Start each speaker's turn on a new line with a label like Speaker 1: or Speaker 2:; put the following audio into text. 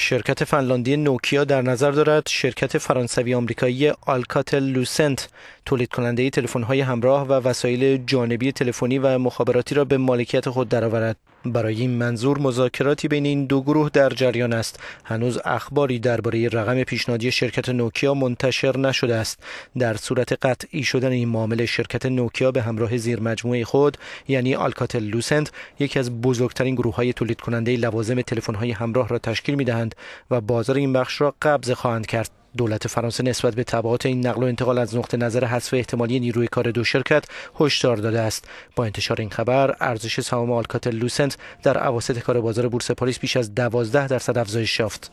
Speaker 1: شرکت فنلاندی نوکیا در نظر دارد شرکت فرانسوی آمریکایی آلکاتل لوسنت تولید کننده تلفن‌های همراه و وسایل جانبی تلفنی و مخابراتی را به مالکیت خود درآورد. برای این منظور مذاکراتی بین این دو گروه در جریان است هنوز اخباری درباره رقم پیشنهادی شرکت نوکیا منتشر نشده است در صورت قطعی شدن این معامله شرکت نوکیا به همراه زیرمجموعه خود یعنی آلکاتل لوسنت یکی از بزرگترین گروه های تولید کننده لوازم تلفن های همراه را تشکیل می دهند و بازار این بخش را قبض خواهند کرد دولت فرانسه نسبت به تبعات این نقل و انتقال از نقطه نظر حذف احتمالی نیروی کار دو شرکت هشدار داده است با انتشار این خبر ارزش سهام آلکاتل لوسنت در اواسط کار بازار بورس پاریس بیش از 12 درصد افزایش یافت